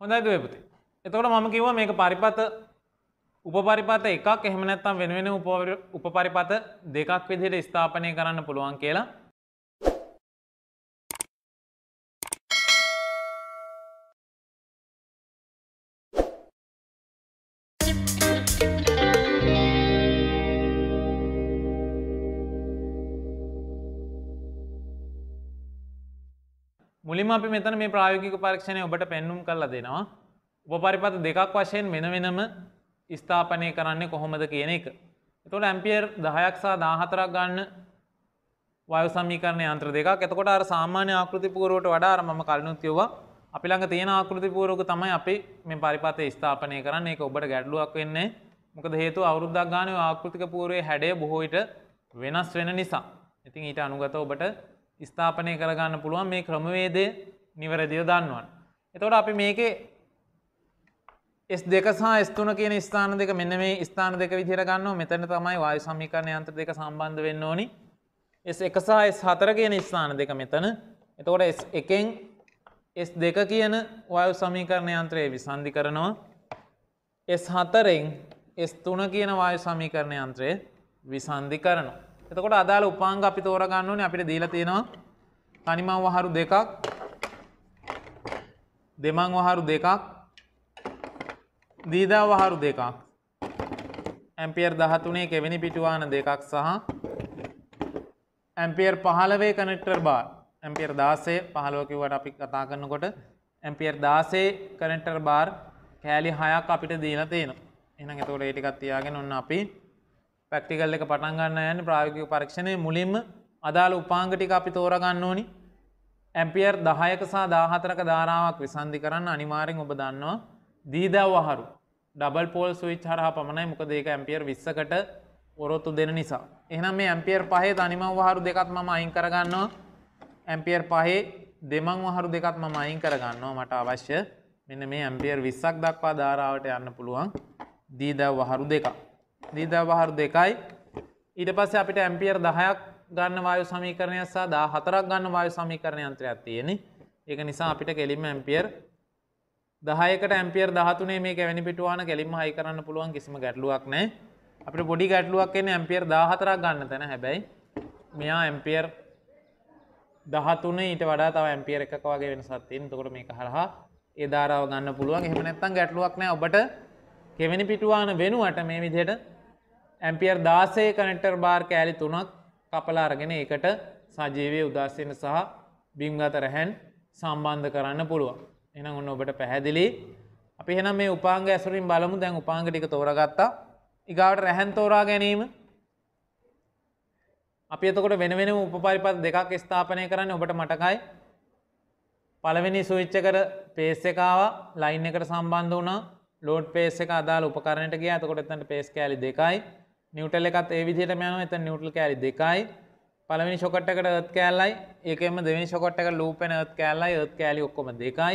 හොඳයි දවපති එතකොට මම කිව මේක පරිපත උපපරිපත එකක් එහෙමනැත්තම් වෙනුවෙන උපපරිපත දෙකක් විදිහට ස්ථාපනය කරන්න පුළුවන් කියලා මුලින් අපි මෙතන මේ ප්‍රායෝගික පරීක්ෂණය ඔබට පෙන්නුම් කරලා දෙනවා. උපපරිපත දෙකක් වශයෙන් වෙන වෙනම ස්ථාපනය කරන්නේ කොහොමද කියන එක. එතකොට ඇම්පියර් 10ක් සහ 14ක් ගන්න වායු සමීකරණ යන්ත්‍ර දෙකක්. එතකොට අර සාමාන්‍ය ආකෘති පූර්වයට වඩා අර මම කලිනුත් කිව්වා අපි ළඟ තියෙන ආකෘති පූර්වක තමයි අපි මේ පරිපතේ ස්ථාපනය කරන්නේ. ඒක ඔබට ගැටලුවක් වෙන්නේ මොකද හේතුව අවුරුද්දක් ගානේ ආකෘතික පූර්වයේ හැඩය බොහෝ විට වෙනස් වෙන නිසා. ඉතින් ඊට අනුගතව ඔබට ස්ථාපනය කරගන්න පුළුවන් මේ ක්‍රමවේදය නිවැරදිව දන්නුවන්. එතවට අපි මේකේ එස් දෙක සහ ස්තුන කියන ස්ථාන දෙක මෙන්න මේ ස්ථාන දෙක විදිර ගන්නවා මෙතන තමයි වායු සමීකරණ යන්ත්‍ර දෙක සම්බන්ධ වෙන්න ඕනි එස් එක සහ එස් හතර කියන ස්ථාන දෙක මෙතන එතකොට එස් එකෙන් එස් දෙක කියන වායු සමීකරණ යන්ත්‍රය විසන්ධි කරනවා එස් හතරෙන් එස් තුන කියන වායු සමීකරණ යන්ත්‍රය විසන්ධි කරනවා එතකොට අදාළ උපාංග අපි තෝරගන්න ඕනේ අපිට දීලා තියෙනවා තනිමං වහරු දෙකක් දෙමං වහරු දෙකක් දීදා වහරු දෙකක් ඇම්පියර් 13 කෙවෙනි පිටුවාන දෙකක් සහ ඇම්පියර් 15 කනෙක්ටර් බාර් ඇම්පියර් 16 15 කිව්වට අපි කතා කරනකොට ඇම්පියර් 16 කනෙක්ටර් බාර් කෑලි 6ක් අපිට දීලා තියෙනවා. එහෙනම් එතකොට ඒ ටිකක් තියාගෙන ඔන්න අපි පැක්ටිකල් එක පටන්ගන්න යන ප්‍රායෝගික පරීක්ෂණය මුලින්ම අදාළ උපාංගටික අපි තෝරගන්න ඕනි ඇම්පියර් දහයක සහ දාහතරක ධාරාවක් විසන්ධි කරන්න අනිවාරෙන් ඔබ දන්නවා දීදව් අහරු ඩබල් පෝල් සවිච් හරහා පමණයි මොකද ඒක ඇම්පියර් විස්සකට ඔරොත්තු දෙන නිසා. එහනම් මේ ඇම්පියර් පහේ තනිම වහරු දෙකත් මම අයින් කරගන්නවා ඇම්පියර් පහේ දෙමං වහරු දෙකත් මම අයින් කරගන්නවා මට අවශ්‍ය මෙන්න මේ ඇම්පියර් විස්සක් දක්වා ධාරාවට යන්න පුළුවන් දීදව් වහරු දෙකක්. දීදවහරු දෙකයි ඊට පස්සේ අපිට ඇම්පියර් දහයක් ගන්න වායු සමීකරණයක් සහ 14ක් ගන්න වායු සමීකරණ යන්ත්‍රයක් තියෙන්නේ. ඒක නිසා අපිට කෙලින්ම ඇම්පියර් 10කට ඇම්පියර් 13 මේ කැවෙනි පිටුවාන කෙලින්ම හයි කරන්න පුළුවන් කිසිම ගැටලුවක් නැහැ. අපිට පොඩි ගැටලුවක් එන්නේ ඇම්පියර් 14ක් ගන්න තැන. හැබැයි මෙයා ඇම්පියර් 13 ඊට වඩා තව ඇම්පියර් එකක වගේ වෙනසක් තියෙන. එතකොට මේක හරහා ඒ ධාරාව ගන්න පුළුවන්. එහෙම නැත්නම් ගැටලුවක් නැහැ. ඔබට කෙවෙනි පිටුවාන වෙනුවට මේ විදිහට ඇම්පියර් දාසේ කනෙක්ටර් බාර් කෑලි තුනක් කපලා අරගෙන ඒකට සජීවය උදස්සන සහ බිංගත රැහැන් සම්බන්ධ කරන්න පුළුවන්. එනම් ඔන්න ඔබට පැහැදිලි අපි හෙන මේ උපාංග ඇසුරින් බලමු දැන් උපාංග ටික තෝරගත්තා ඉගාවට රැහැන් තෝරා ගැනීම අපි එතකොට වෙන වෙනම උපපරිපත් දෙකක් ස්ථාපනය කරන්න ඔබට මටකයි පළවෙනි සුවිච්ච කර පේස් එක ආවා ලයින් එකට සම්බන්ධ වුණා ලෝඩ් පේස් එක අදාළ උපකරණයට ගියා එතකොට එතනට පේස් කෑලි දෙකයි නිවටල් එකත් ඒ විදිහට යනවා එතන නිවටල් කෑලි දෙකයි පළවෙනි ෂොකට් එකට අර්ත් කෑල්ලයි ඒකෙන්ම දෙවෙනි ෂොකට් එකට ලූප් වෙන අර්ත් කෑල්ලයි අර්ත් කෑලි ඔක්කොම දෙකයි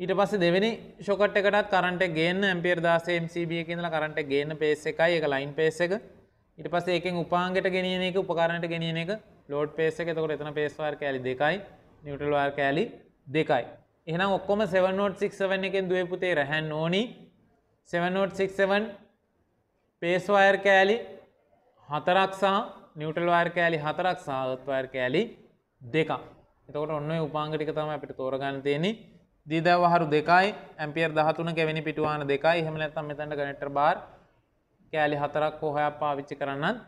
ඊට පස්සේ දෙවෙනි ෂොකට් එකටත් කරන්ට් එක ගේන්න ඇම්පියර් 16 MCB එකේ ඉඳලා කරන්ට් එක ගේන්න පේස් එකයි ඒක ලයින් පේස් එක ඊට පස්සේ ඒකෙන් උපාංගයට ගෙනියන එක උපකරණයට ගෙනියන එක ලෝඩ් පේස් එක එතකොට එතන පේස් වාර් කෑලි දෙකයි නිවටල් වාර් කෑලි දෙකයි එහෙනම් ඔක්කොම 7.67 එකෙන් දුවේ පුතේ රැහන් ඕනි 7.67 පේස්වයර් කෑලි හතරක් සහ නිියටල්වර් කෑලි හතරක් සාහත්වර් කෑලි දෙක එතකට ඔන්න උපාංගටික තම අපිට තෝරගන්න තියෙනෙ දීදවහරු දෙකයි ඇම්පියර් දහතුන ගැවැනි පිටවාන දෙකයි හෙමලැත්තම් මෙතැට ගනට බාර් කෑලි හතරක් හොහයක් පාවිච්චි කරන්නත්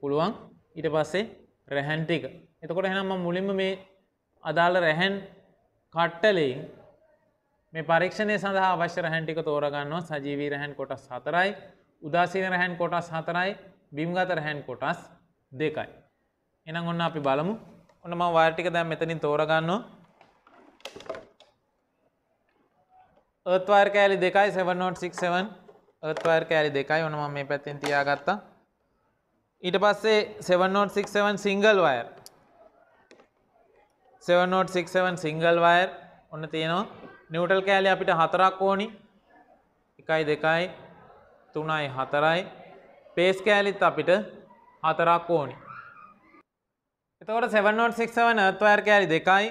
පුළුවන් ඉට පස්සේ රැහැන්ටික එතකොට හෙනම මුලින්ම මේ අදාළ රැහැන් කට්ටලේ මේ පරීක්ෂණය සඳහා අවශ්‍ය රැහැන්ටික තෝරගන්නවා සජීවී රැහැන් කොටස් හතරයි උදාසීන රැහැන් කොටස් හතරයි බිම්ගත රැහැන් කොටස් දෙකයි. එනම් ඔන්න අපි බලමු ඔන්න ම වාර්ටික දැම් මෙතනින් තෝරගන්නවා ඒත්වාර් කෑලි දෙකයි 7.67 ඒත්වාර් කෑලි දෙකයි ඔනම මේ පැත්තෙන් තියාගත්තා ඊට පස්සේ 7.67 සිංගල් වයර් 7.67 සිංගල් වයර් ඔන්න තියෙනවා නිවටල් කෑලි අපිට හතරක් ඕනි එකයි දෙකයි තුනයි හතරයි පේස් කෑලිත් අපිට හතරක් ඕනි. එතවට 7.67 නර්ත්වයර් කෑලි දෙකයි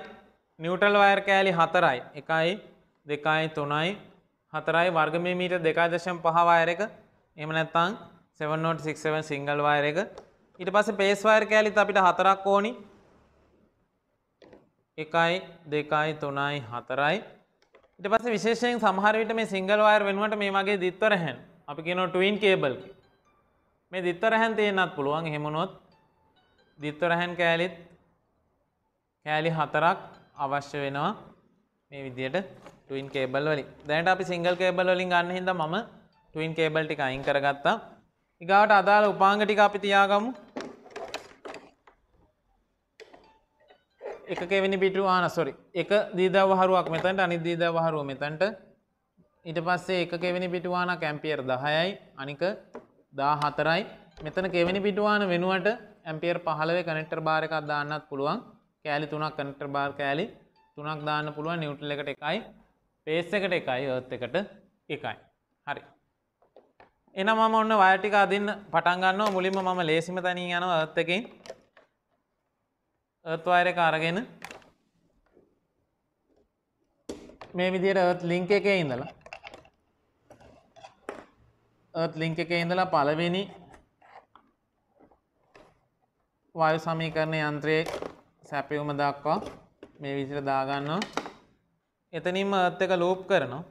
නිියටල් වයර් කෑලි හතරයි එකයි දෙකයි තුනයි හතරයි වර්ගමී මීට දෙකාදශම් පහවායර එක එම නැත්තං 7.67 සිංගල් වයර එක ඊට පස පේස් වයර් කෑලිත් අපිට හතරක් ඕනි එකයි දෙකයි තුනයි හතරයි ඉට පස විශේෂයෙන් සහරවිට මේ සිංගල් වයර් වෙනුවට මේ මගේ දිත්වරහැන් අපි කියන ටවන් කේබල් මේ දිත්තරහැන් තියෙනත් පුළුවන් හෙමුණොත් දිත්තරහැන් කෑලිත් කෑලි හතරක් අවශ්‍ය වෙනවා මේ විදියට ටවන් කේබල් වලින් දැනට අපි සිංගල් කේබල් වලින් ගන්න හිද මම ටවන් කේබල් ටික අයින් කරගත්තා ඉගාට අදාළ උපාංග ටික අපි තියාගමු එක කෙවෙනි පිටු ආන සොරි එක දීදවහරුවක් මෙතන්ට අනි දීදවහරුව මෙතන්ට ඊට පස්සේ එක කෙවෙනි පිටුවාන කැම්පියර් දහයයි අනික දා හතරයි මෙතන කෙවෙනි පිටුවාන වෙනුවට ඇම්පියර් පහලවේ කනෙක්ටර් බාර එකක් දාන්නත් පුළුවන් කෑලි තුනක් කනෙක්ටර් බාර් කෑලි තුනක් දාන්න පුළුවන් නිවටල් එකට එකයි පේස් එකට එකයි ඒත් එකට එකයි හරි එනම් මම ඔන්න වයර් ටික අදින්න පටන් ගන්නවා මුලින්ම මම ලේසිම තනින් යනවා ඒත් එකෙන් ඒත් වයර් එක අරගෙන මේ විදිහට ඒත් ලින්ක් එකේ ඉඳලා ලිංක එක ඉඳලා පළවෙනි වායු සමීකරණ යන්ත්‍රයේ සැපයුම දක්වා මේ විදිහට දාගන්නවා. එතනින්ම අර්ත් එක ලූප් කරනවා.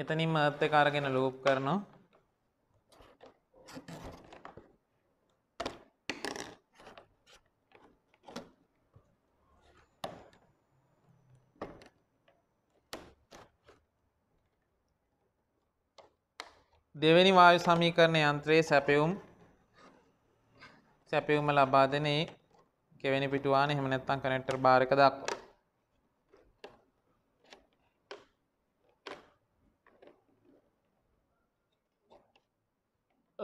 එතනින්ම අර්ත් එක අරගෙන ලූප් කරනවා. දෙවැනි වායු සමීකරණ යන්ත්‍රයේ සැපයුම් සැපයුම ලබා දෙන කෙවෙනි පිටුවාන එහෙම නැත්නම් කනෙක්ටර් බාර් එක දක්වා.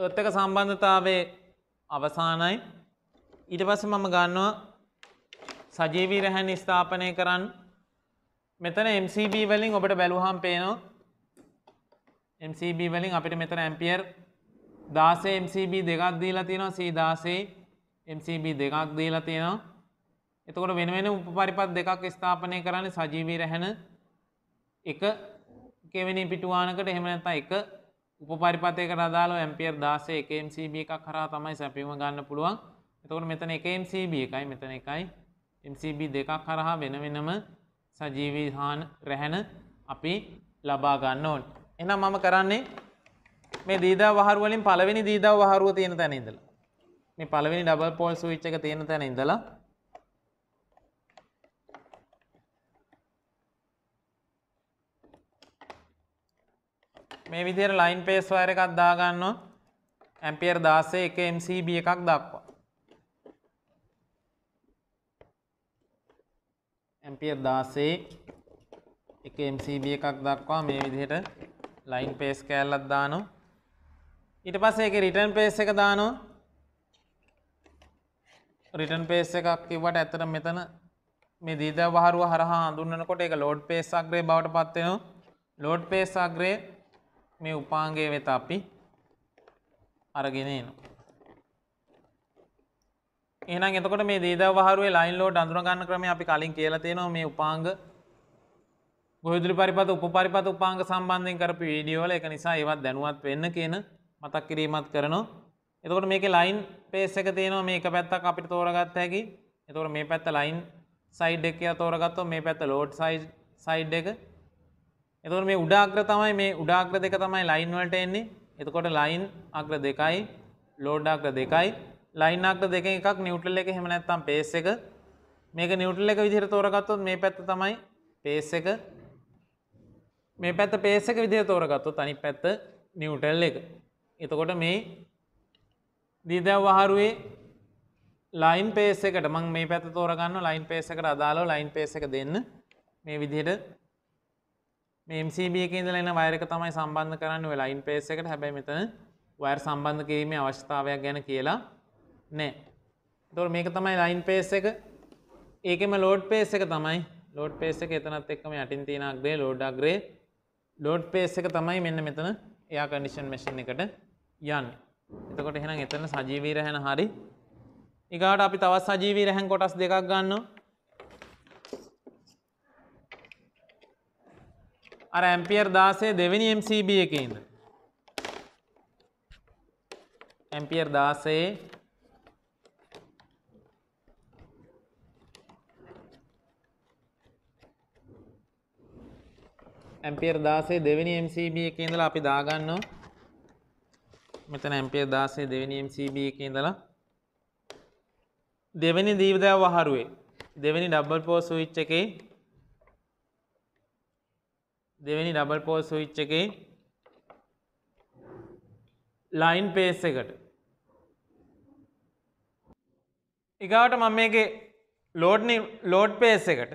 ඒත් එක සම්බන්ධතාවයේ අවසానයි. ඊට පස්සේ මම ගන්නවා සජීවී රැහැන් ස්ථාපනය කරන්න. මෙතන MCB වලින් ඔබට බැලුවහම පේනවා MCB වලින් අපිට මෙතන ඇම්පියර් දාසේ MCB දෙකක් දීලා තියෙනවා සී දාසේ MCB දෙකක් දීලා තියෙනවා එතකොට වෙන වෙන උපපරිපත් දෙකක් ස්ථාපනය කරන්නේ සජීවී රැහැන එක කෙවෙනි පිටුවානකට එහෙම නැත්නම් එක උපපරිපතයකට අදාළව ඇම්පියර් 16 එක MCB එකක් කරා තමයි සැපයුම ගන්න පුළුවන් එතකොට මෙතන එක MCB එකයි මෙතන එකයි MCB දෙකක් කරහා වෙන වෙනම සජීවී හාන රැහැන අපි ලබා ගන්න ඕනේ එහෙනම් මම කරන්නේ මේ දීදා වහරුව වලින් පළවෙනි දීදා වහරුව තියෙන තැන ඉඳලා මේ පළවෙනි ඩබල් පෝල් ස්විච් එක තියෙන තැන ඉඳලා මේ විදිහට ලයින් පේස් වයර් එකක් දාගන්නොත් ඇම්පියර් 16 එක MCB එකක් දක්වා ඇම්පියර් 16 එක MCB එකක් දක්වා මේ විදිහට ලයින් පේස් කෑල්ලත් දානු ඊට පස්සේ එක රිටන් පේස් එක දානු රිටන් පේස් එකක් කිව්වට ඇතර මෙතන මේ දීද වහරුව හරහා හඳුන්නකොට එක ලෝඩ් පේස් අග්‍රේ බවට පත්වෙනවා ලෝඩ් පේස් අග්‍රේ මේ උපාන්ගේ වෙත අපි අරගෙන එනවා එහෙනම් එතකොට මේ දීද වහරුවේ ලයින් ලෝඩ් අඳුන ගන්න ක්‍රමය අපි කලින් කියලා තියෙනවා මේ උපාංග ගොහදුලි පරිපත උපරිපත උපාංග සම්බන්ධයෙන් කරපු වීඩියෝල එක නිසා ඒවත් දැනුවත් වෙන්න කියන මතක් කිරීමත් කරනවා. එතකොට මේක ලයින් පේස් එක තියෙනවා මේක පැත්තක් අපිට තෝරගත්ත හැකි. එතකොට මේ පැත්ත ලයින් සයිඩ් එක කියලා තෝරගත්තොත් මේ පැත්ත ලෝඩ් සයිඩ් එක. එතකොට මේ උඩ අග්‍ර තමයි මේ උඩ අග්‍ර දෙක තමයි ලයින් වලට එන්නේ. එතකොට ලයින් අග්‍ර දෙකයි ලෝඩ් අග්‍ර දෙකයි ලයින් අග්‍ර දෙකෙන් එකක් නියුට්‍රල් එක එහෙම නැත්නම් පේස් එක. මේක නියුට්‍රල් එක විදිහට තෝරගත්තොත් මේ පැත්ත තමයි පේස් එක මේ පැත්ත පේසක විදිහ තෝරගත්තු තනි පැත්ත නිවටල් එක. එතකොට මේ දීදැව් වහරුවේ ලයින් පේස එකට මං මේ පැත තෝරගන්න ලයින් පේස එකට අදාලෝ ලයින් පේස එක දෙන්න මේ විදිහට මේMCB එක ඉඳලා එන වයර් එක තමයි සම්බන්ධ කරන්න ඔය ලයින් පේස් එකට හැබැයි මෙතන වයර් සම්බන්ධ කිරීමේ අවශ්‍යතාවයක් ගැන කියලා නැහැ. එතකොට මේක තමයි ලයින් පේස් එක. ඒකෙම ලෝඩ් පේස් එක තමයි ලෝඩ් පේස් එක එතනත් එක්කම යටින් තියෙන අග්‍රේ ලෝඩ් අග්‍රේ ඩෝට් පේස් එක තමයි මෙන්න මෙතන එයා කඩිෂන් මැසින් එකට යන්න එතකොට එහෙනම් එතන සජීවී රැහැන හරි ඉගාට අපි තවත් සජීවී රැහැන් කොටස් දෙකක් ගන්න අර ඇම්පියර් දාසේ දෙවෙනි MCB එකඉද ඇම්පියර් දාසේ ඇම්පියර් 16 දෙවෙනි MCB එකේ ඉඳලා අපි දාගන්නවා. මෙතන ඇම්පියර් 16 දෙවෙනි MCB එකේ ඉඳලා දෙවෙනි දීවදාව වහරුවේ දෙවෙනි ඩබල් පෝ ස්විච් එකේ දෙවෙනි ඩබල් පෝ ස්විච් එකේ ලයින් පේස් එකට ඊගාවට මම මේකේ ලෝඩ් ලෝඩ් පේස් එකට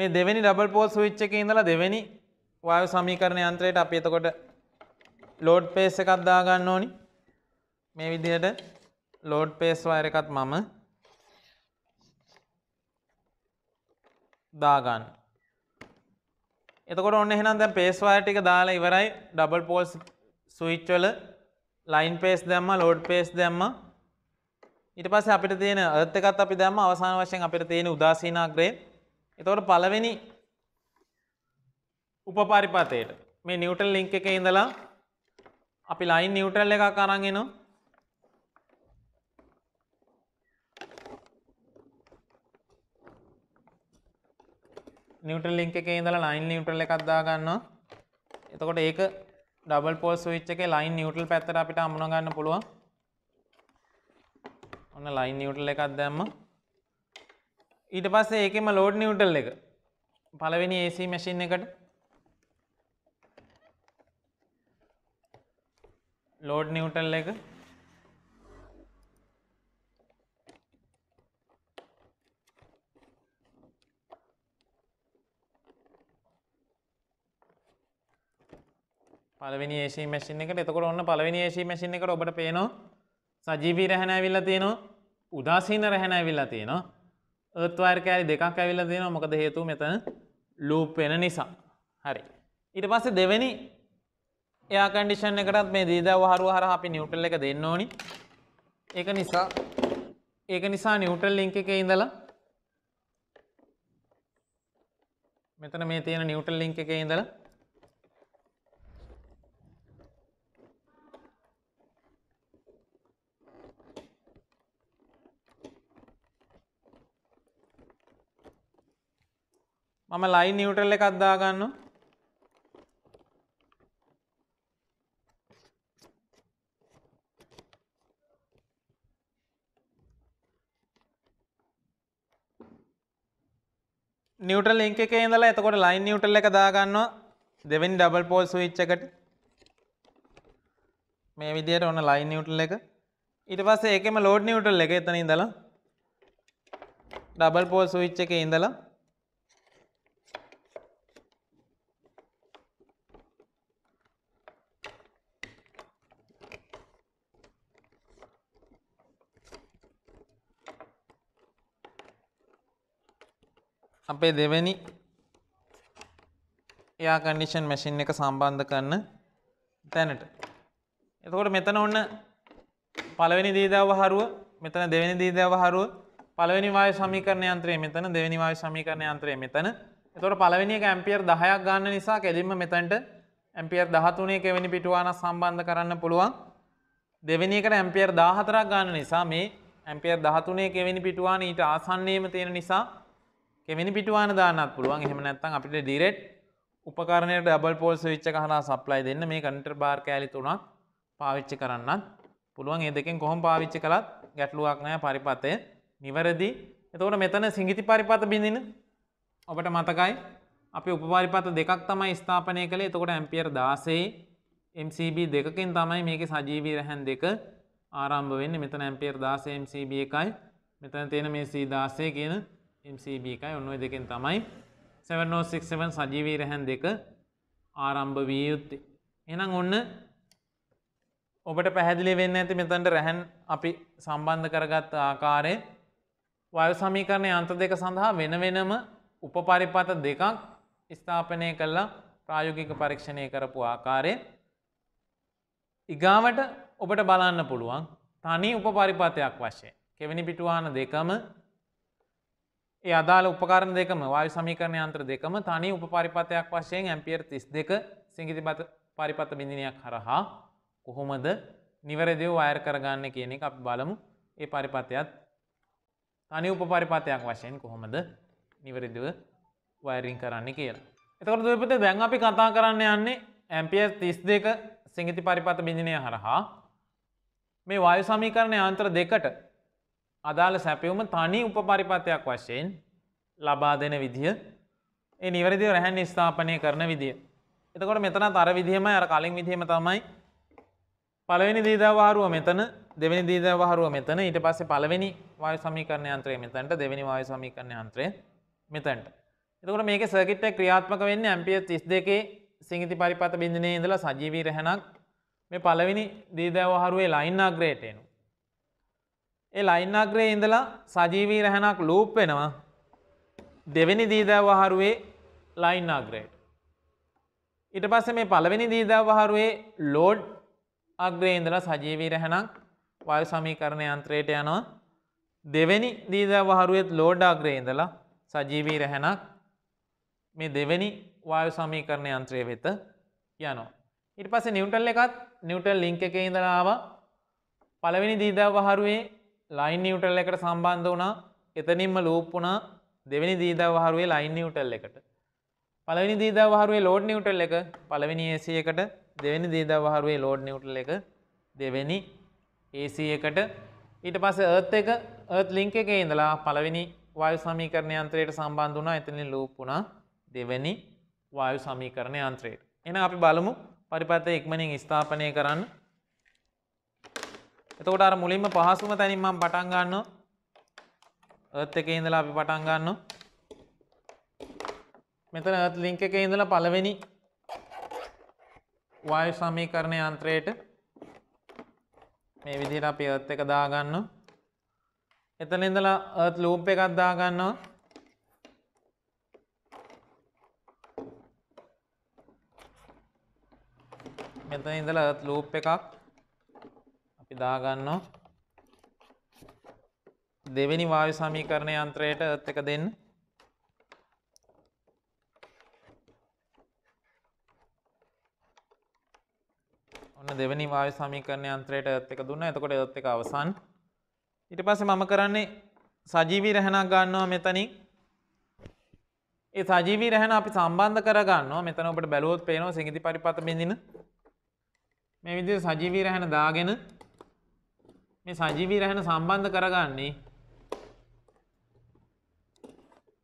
මේ දෙවැනි ඩබල් පෝල් විච්ච එක ඉඳලා දෙවැනි වායු සමීකරණ යන්ත්‍රයට අපි එතකොට ලෝඩ් පේස් එකක් දාගන්න ඕනි මේ විදිහට ලෝඩ් පේස් වයර් එකත් මම දාගන්න එතකොට ඔන්න එහෙනම් දැන් පේස් වයර් ටික දාලා ඉවරයි ඩබල් පෝල් ස්විච් වල ලයින් පේස් දැම්මා ලෝඩ් පේස් දැම්මා ඊට පස්සේ අපිට තියෙන අර්ත් එකත් අපි දැම්මා අවසාන වශයෙන් අපිට තියෙන උදාසීනාග්‍රේ එතවට පලවෙනි උපපරිපතයට මේ නිියවටල් ලිංක එක ඉඳලා අපි ලයින් නිියවටල් එක කරන්ගෙනවා නිියවටල් ලිංක එක ඉඳලා ලයින් නිියවටල් එකක් දාගන්නවා එතකොට ඒක ඩබල් පෝල් ස්විච් එකේ ලයින් නිියවටල් පැත්තට අපිට අමුණ ගන්න පුළුවන් ඔන්න ලයින් නිියවටල් එකක් දැම්ම ඊට පස්සේ ඒකෙම ලෝඩ් නිියවටල් එක පලවෙනි AC මැසින් එකට ලෝඩ් නිියවටල් එක පලවෙනි AC මැසින් එකට එතකොට ඔන්න පලවෙනි AC මැසින් එකට ඔබට පේනවා සජීවී රැහැනැවිල්ලා තියෙනවා උදාසීන රැහැනැවිල්ලා තියෙනවා ඒත්වාර් කෑරි දෙකක් ඇවිල්ල දෙන මොකද හේතු මෙතන ලූප් වෙන නිසා හරි ඊට පස්සේ දෙවැනි එයා කන්ඩිෂන් එකටත් මේ දීදව හරුව හර අපි නිියුටල් එක දෙන්න ඕනි ඒක නිසා ඒක නිසා නිියුටල් ලිංක එක ඉඳලා මෙතන මේ තියෙන නිියුටල් ලිංක එක ඉඳලා මම ලයි නිියවටල් එකක් දාගන්න නිියවටල් ලිංක එක ඉඳලා එතකොට ලයින් නිියවටල් එක දාගන්නවා දෙවෙනි ඩබල් පෝල් ස්විච් එකට මේ විදිහට ඔන්න ලයින් නිියවටල් එක ඊට පස්සේ ඒකෙම ලෝඩ් නිියවටල් එක එතන ඉඳලා ඩබල් පෝල් ස්විච් එකේ ඉඳලා අපේ දෙවැනි එයා කන්ඩිෂන් මැසින් එක සම්බන්ධ කරන්න තැනට. එතකොට මෙතන ඔන්න පළවෙනි දීදව හරුව මෙතන දෙවැනි දීදව හරුව පළවෙනි වායු සමීකරණ යන්ත්‍රය මෙතන දෙවෙනි වායු සමීකරණ යන්ත්‍රය මෙතන. එතකොට පළවෙනි එක ඇම්පියර් 10ක් ගන්න නිසා කෙලින්ම මෙතනට ඇම්පියර් 13 කෙවෙනි පිටුවානක් සම්බන්ධ කරන්න පුළුවන්. දෙවෙනි එකට ඇම්පියර් 14ක් ගන්න නිසා මේ ඇම්පියර් 13 කෙවෙනි පිටුවාන ඊට ආසන්නයේම තියෙන නිසා කෙමිනි පිටවාන දාන්නත් පුළුවන් එහෙම නැත්තම් අපිට ඩිරෙක්ට් උපකරණයට ඩබල් පෝල් ස්විච් එක හරහා සප්ලයි දෙන්න මේ කන්ටර් බාර් කෑලි තුනක් පාවිච්චි කරන්නත් පුළුවන් ඒ දෙකෙන් කොහොම පාවිච්චි කළත් ගැටලුවක් නැහැ පරිපතය නිවැරදි එතකොට මෙතන සිඟිති පරිපත බිඳින ඔබට මතකයි අපි උපපරිපත දෙකක් තමයි ස්ථාපනය කළේ එතකොට ඇම්පියර් 16 MCB දෙකකින් තමයි මේකේ සජීවී රැහන් දෙක ආරම්භ වෙන්නේ මෙතන ඇම්පියර් 16 MCB එකයි මෙතන තියෙන මේ C16 කියන MCB එකයි ඔන්න ඔය දෙකෙන් තමයි 7067 සජීවී රැහැන් දෙක ආරම්භ විය යුත්තේ. එහෙනම් ඔන්න ඔබට පැහැදිලි වෙන්න ඇති මෙතනට රැහැන් අපි සම්බන්ධ කරගත් ආකාරයේ වායු සමීකරණ යන්ත්‍ර දෙක සඳහා වෙන වෙනම උපපරිපත දෙකක් ස්ථාපනය කළා ප්‍රායෝගික පරීක්ෂණය කරපු ආකාරයේ ඊගාවට ඔබට බලන්න පුළුවන් තනි උපපරිපතයක් වශයෙන් කෙවෙනි පිටුවාන දෙකම ඒ අදාළ උපකරණ දෙකම වායු සමීකරණ යන්ත්‍ර දෙකම තනි උපපරිපතයක් වශයෙන් ඇම්පියර් 32 සිඟිතිපත පරිපත බිඳිනයක් හරහා කොහොමද නිවැරදිව වයර් කරගන්න කියන එක අපි බලමු. ඒ පරිපතයත් තනි උපපරිපතයක් වශයෙන් කොහොමද නිවැරදිව වයරින් කරන්න කියලා. එතකොට දුවපතේ දැන් අපි කතා කරන්න යන්නේ ඇම්පියර් 32 සිඟිති පරිපත බිඳිනය හරහා මේ වායු සමීකරණ යන්ත්‍ර දෙකට අදාළ සැපියුම තනි උපපරිපතයක් වශයෙන් ලබා දෙන විදිහ ඒ නිවැරදිව රැහැන් ස්ථාපනය කරන විදිය. එතකොට මෙතන තර විදිහම අර කලින් විදිහම තමයි පළවෙනි දීදවහරුව මෙතන දෙවැනි දීදවහරුව මෙතන ඊට පස්සේ පළවෙනි වායු සමීකරණ යන්ත්‍රය මෙතනට දෙවැනි වායු සමීකරණ යන්ත්‍රය මෙතනට. එතකොට මේකේ සර්කිට් එක ක්‍රියාත්මක වෙන්නේ ඇම්පියර් 32 සිඟිති පරිපත බිඳිනේ ඉඳලා සජීවී රැහනක් මේ පළවෙනි දීදවහරුවේ ලයින් අග්‍රයට එනවා. ඒ ලයින් අග්‍රයේ ඉඳලා සජීවී රැහනක් ලූප් වෙනවා දෙවෙනි දීදා වහරුවේ ලයින් අග්‍රයට. ඊට පස්සේ මේ පළවෙනි දීදා වහරුවේ ලෝඩ් අග්‍රයේ ඉඳලා සජීවී රැහනක් වායු සමීකරණ යන්ත්‍රයට යනවා. දෙවෙනි දීදා වහරුවෙත් ලෝඩ් අග්‍රයේ ඉඳලා සජීවී රැහනක් මේ දෙවෙනි වායු සමීකරණ යන්ත්‍රය වෙත යනවා. ඊට පස්සේ නිව්ටල් එකත් නිව්ටල් ලින්ක් එකේ ඉඳලා ආවා. පළවෙනි දීදා වහරුවේ ලයින් නිියටල් එකට සම්බන්ධ වුණා එතනින්ම ලූප්පුනා දෙවැනි දීදවහරුවේ ලයින් නිියටල් එකට පලවෙනි දීදවහරුවේ ලෝඩ් නිියටල් එක පළවෙනි ඒසි එකට දෙවැනි දීදවහරුවේ ලෝඩ් නිියටල් එක දෙවැනි ඒසි එකට ඊට පස ඒත් එක ඒත් ලිංක එක ඉඳලා පළවෙනි වායු සමීකරණ යන්ත්‍රයට සම්බන්ධ වුණා එතනින් ලූප්පුනා දෙවැනි වායු සමීකරණ යන්ත්‍රයට එන අපි බලමු පරිපතය ඉක්මනින් ස්ථාපනය කරන්න එතකොට අර මුලින්ම පහසුම තැනින් මම පටන් ගන්නවා. Earth එකේ ඉඳලා අපි පටන් ගන්නවා. මෙතන Earth link එකේ ඉඳලා පළවෙනි වායු සමීකරණ යන්ත්‍රයට මේ විදිහට අපි Earth එක දාගන්නවා. එතන ඉඳලා Earth loop එකක් දාගන්නවා. මෙතන ඉඳලා Earth loop එකක් දාගන්නවා දෙවෙනි වායු සමීකරණ යන්ත්‍රයට ඇත් එක දෙන්න ඔන්න දෙවැනි වායු සමීකරණ යන්ත්‍රයට ඇත් එක දුන්න එතකොට ඇත් එක අවසන් ඊට පස්සේ මම කරන්නේ සජීවී රැහනක් ගන්නවා මෙතනින් ඒ සජීවී රැහන අපි සම්බන්ධ කරගන්නවා මෙතන ඔබට බැලුවොත් පේනවා සිඟිති පරිපත බිඳින මේ විදිහට සජීවී රැහන දාගෙන මේ සජීවී රැහෙන සම්බන්ධ කරගන්නේ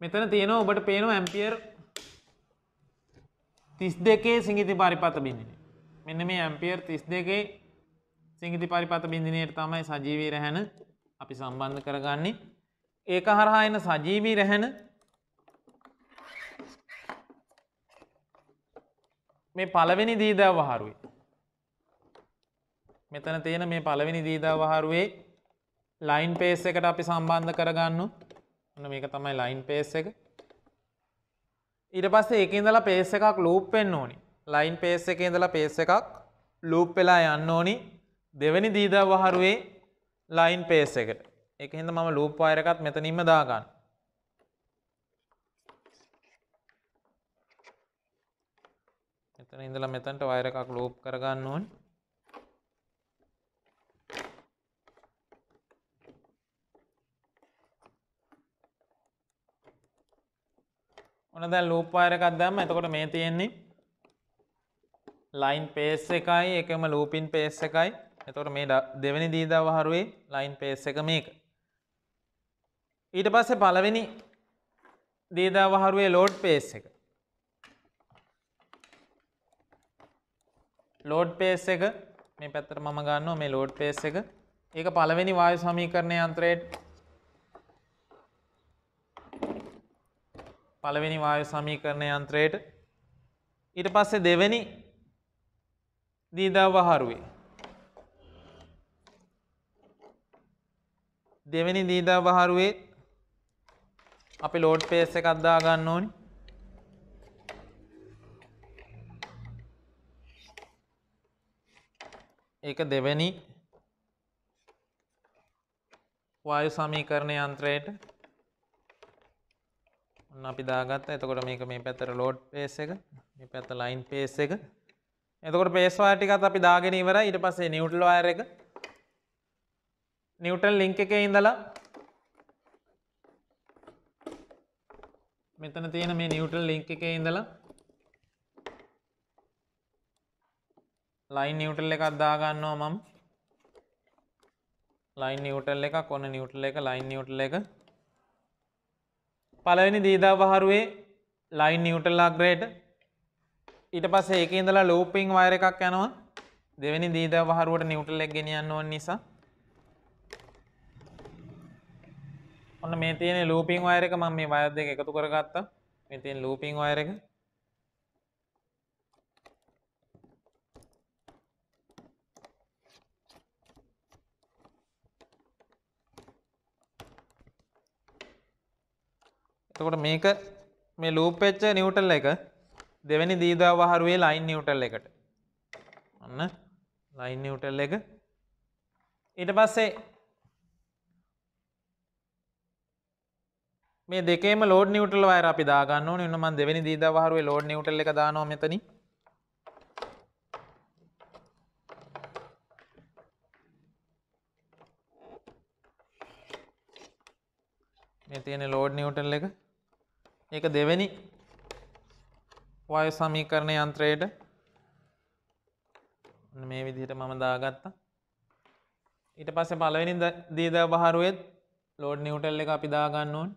මෙතන තියෙනවා ඔබට පේනවා ඇම්පියර් 32 සිඟිති පරිපත බින්දිනේ. මෙන්න මේ ඇම්පියර් 32 සිඟිති පරිපත බින්දිනේට තමයි සජීවී රැහෙන අපි සම්බන්ධ කරගන්නේ. ඒක හරහා එන සජීවී රැහෙන මේ පළවෙනි දීදව වහරුවේ මෙතන තියෙන මේ පළවෙනි දීදාවහරුවේ ලයින් පේස් එකට අපි සම්බන්ධ කරගන්න ඔන්න මේක තමයි ලයින් පේස් එක ඊට පස්සේ ඒක ඉඳලා පේස් එකක් ලූප් වෙන්න ඕනි ලයින් පේස් එකේ ඉඳලා පේස් එකක් ලූප් වෙලා යන්න ඕනි දෙවෙනි දීදාවහරුවේ ලයින් පේස් එකට ඒක හින්දා මම ලූප් වයර් එකත් මෙතනින්ම දාගන්නවා මෙතන ඉඳලා මෙතනට වයර් එකක් ලූප් කරගන්න ඕනේ ඔන දැන් ලූපායරකක් දැම්ම එතකොට මේ තියෙන්නේ ලයින් පේස් එකයි එකම ලූපින් පේස් එකයි එතකොට මේ දෙවැනි දීදා වහරුවේ ලයින් පේස් එක මේක ඊට පස්සේ පළවෙනි දීදා වහරුවේ ලෝඩ් පේස් එක ලෝඩ් පේස් එක මේ පැත්තර මම ගන්නවා මේ ලෝඩ් පේස් එක ඒක පළවෙනි වායු සමීකරණය යන්ත්‍රයට පළවෙනි වායු සමීකරණ යන්ත්‍රයට ඊට පස්සේ දෙවැනි දීදවහරුවේ දෙවැනි දීදවහරුවේ අපි ලෝඩ් පේස් එකක් දා ගන්න ඕනි ඒක දෙවැනි වායු සමීකරණ යන්ත්‍රයට අපි දාගත්ත එතකොට මේක මේ පැතර ලෝඩ් පේස් එක මේ පැත්ත ලයින් පේස් එක එතකොට පේස්වාටිකත් අපි දාගෙන ඉවර ඉට පස්සේ නිියුටල් අයර එක නිියවටල් ලිංක එක ඉඳලා මෙතන තියෙන මේ නිියවටල් ලිංක එක ඉඳලා ලයින් නිියවටල් එකක් දාගන්නවා මම ලයින් නිියවටල් එකක් ඔන්න නිියවටල් එක ලයින් නිියවටල් එක පලවෙනි දීදාවහරුවේ ලයින් නිියවටල් අග්‍රේට ඊට පස්ස ඒක ඉඳලා ලෝපිං වයර එකක් යනවා දෙවැනි දීදාවහරුවට නිියවටල් එක් ගෙනියන්න ඕන නිසා ඔන්න මේ තියෙන ලෝපිං වයර එක මම මේ වයත් දෙක එකතු කරගත්තා මෙතින් ලූපිං වයර එක එතකොට මේක මේ ලූප් වෙච්ච නිව්ටන් එක දෙවෙනි දීදාවහරුවේ ලයින් නිව්ටන් එකට. අන්න ලයින් නිව්ටන් එක. ඊට පස්සේ මේ දෙකේම ලෝඩ් නිව්ට්‍රල් වයර් අපි දාගන්න ඕනේ. එන්න මම දෙවෙනි දීදාවහරුවේ ලෝඩ් නිව්ට්‍රල් එක දානවා මෙතනින්. මේ තියෙන ලෝඩ් නිව්ට්‍රල් එක ඒක දෙවැනි වායු සමීකරණ යන්ත්‍රයට මේ විදිහට මම දාගත්තා. ඊට පස්සේ පළවෙනි දීදව බහරුවෙත් ලෝඩ් නිව්ටල් එක අපි දාගන්න ඕනේ.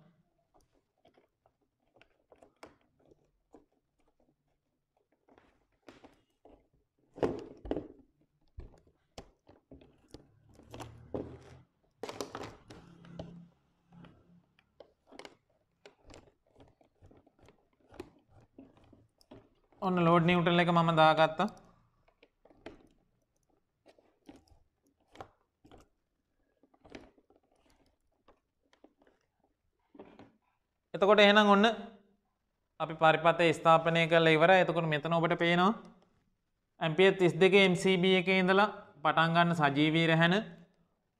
ලෝඩ් නිවටල් එක මම දාගත්තා එතකොට එහෙනම් ඔන්න අපි පරිපතය ස්ථාපනය කළ ඉවර එතකොට මෙතන ඔබට පේනවා ඇම්පිය තිස් දෙක MCB එක ඉඳලා පටන්ගන්න සජීවී රැහැන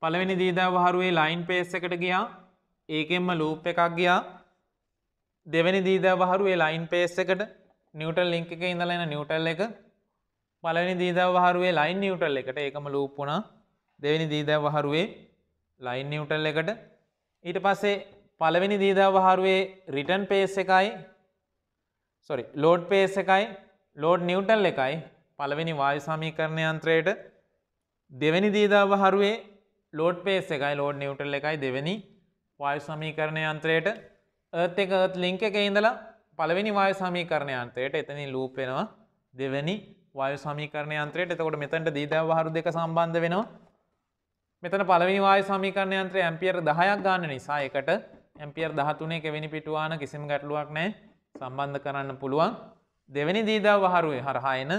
පළවෙනි දීදා වහරුවේ ලයින් පේස් එකට ගියා ඒකෙන්ම ලූප් එකක් ගියා දෙවැනි දීදා වහරුවේ ලයින් පේස් එකට නිියටල් ලිංක එක ඉඳලා එන නිියටල් එක පලනි දීදව වහරුවේ ලයින් නිියටල් එකට ඒකම ලූපුුණා දෙවැනි දීදව වහරුවේ ලයින් නිියටල් එකට ඊට පස්සේ පළවෙනි දීදව වහරුවේ රිටන් පේස් එකයි සොරි ලෝඩ් පේස් එකයි ලෝඩ් නිියටල් එකයි පළවෙනි වායු සමීකරණය අන්ත්‍රයට දෙවැනි දීදාව හරුවේ ලෝඩ් පේස් එකයි ලෝඩ් නිියටල් එකයි දෙවැනි වායු සමීකරණය අන්ත්‍රයට ඒත් එක ඒත් ලිංක එක ඉඳලා පළවෙනි වායු සමීකරණ යන්ත්‍රයට එතනින් ලූප් වෙනවා දෙවෙනි වායු සමීකරණ යන්ත්‍රයට එතකොට මෙතනට දීදව හරු දෙක සම්බන්ධ වෙනවා මෙතන පළවෙනි වායු සමීකරණ යන්ත්‍රය ඇම්පියර් 10ක් ගන්න නිසා ඒකට ඇම්පියර් 13 කෙවෙනි පිටුවාන කිසිම ගැටලුවක් නැහැ සම්බන්ධ කරන්න පුළුවන් දෙවෙනි දීදව හරුවේ හරහා එන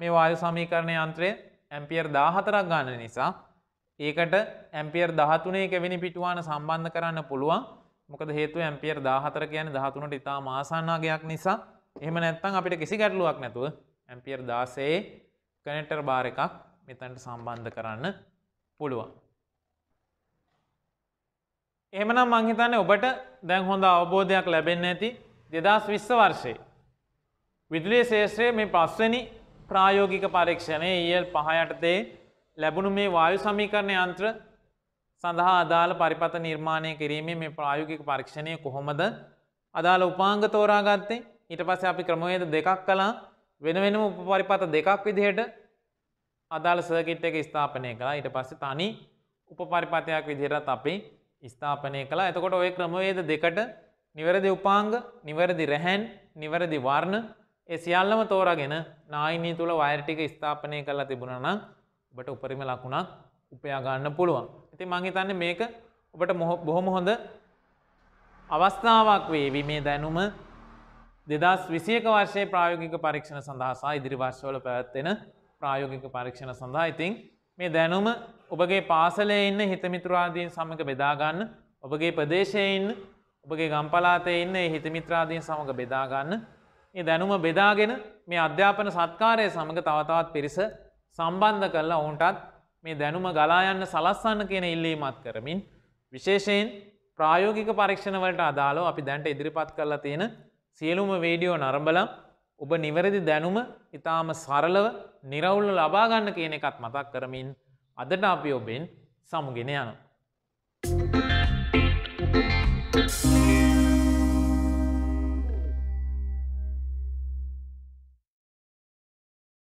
මේ වායු සමීකරණ යන්ත්‍රය ඇම්පියර් 14ක් ගන්න නිසා ඒකට ඇම්පියර් 13 කෙවෙනි පිටුවාන සම්බන්ධ කරන්න පුළුවන් මොකද හේතුව ඇම්පියර් 14 කියන්නේ 13ට ඉතාම ආසන්නාගයක් නිසා එහෙම නැත්නම් අපිට කිසි ගැටලුවක් නැතුව ඇම්පියර් 16 කනෙක්ටර් බාර් එකක් මෙතනට සම්බන්ධ කරන්න පුළුවන්. එහෙමනම් මං හිතන්නේ ඔබට දැන් හොඳ අවබෝධයක් ලැබෙන්න ඇති 2020 වර්ෂයේ විදුලි ශේෂ්ත්‍රයේ මේ පස්වෙනි ප්‍රායෝගික පරීක්ෂණයේ EL 5 යටතේ ලැබුණු මේ වායු සමීකරණ යන්ත්‍ර සඳහා අදාළ පරිපත නිර්මාණය කිරීමේ මේ ප්‍රායෝගික පරීක්ෂණය කොහොමද අදාළ උපාංග තෝරාගත්තේ ඊට පස්සේ අපි ක්‍රමවේද දෙකක් කළා වෙන වෙනම උපපරිපත දෙකක් විදිහට අදාළ සර්කිට් එක ස්ථාපනය කළා ඊට පස්සේ තනි උපපරිපතයක් විදිහටත් අපි ස්ථාපනය කළා එතකොට ওই ක්‍රමවේද දෙකට නිවැරදි උපාංග නිවැරදි රැහැන් නිවැරදි වර්ණ ඒ සියල්ලම තෝරගෙන නායිනී තුළ වයර් ටික ස්ථාපනය කරලා තිබුණා නම් ඔබට උපරිම ලකුණක් උපයාගන්න පුළුවන්. ඇති මංහිතන්න මේක ඔබට බොහොම හොඳ අවස්ථාවක් වේවි මේ දැනුම දෙදස් විසියක වර්ෂය ප්‍රායෝගික පරීක්ෂණ සඳහසා ඉදිරි වර්ශවල පැවැත්වෙන ප්‍රායෝගික පරීක්ෂණ සඳහා ඉතිං මේ දැනුම ඔබගේ පාසලේ ඉන්න හිතමිත්‍රවාදීන් සමඟ බෙදාගන්න ඔබගේ ප්‍රදේශයඉන්න ඔබගේ ගම්පලාතය ඉන්න හිතමිත්‍රාදීන් සමඟ බෙදාගන්න ඒ දැනුම බෙදාගෙන මේ අධ්‍යාපන සත්කාරය සමඟ තවතවත් පිරිස සම්බන්ධ කරලා ඔවුන්ටත් මේ දැනුම ගලායන්න සලස්සන්න කියන ඉල්ලීමත් කරමින් විශේෂයෙන් ප්‍රායෝගික පරීක්ෂණවලට අදාළෝ අපි දැන්ට ඉදිරිපත් කරලා තියෙන සියලුම වීඩියෝ නරඹල ඔබ නිවැරදි දැනුම ඉතාම සරලව නිරවුල්ල ලබාගන්න කියන එකත් මතක් කරමින් අදට අපි ඔබෙන් සමුගෙන යන. Thank you.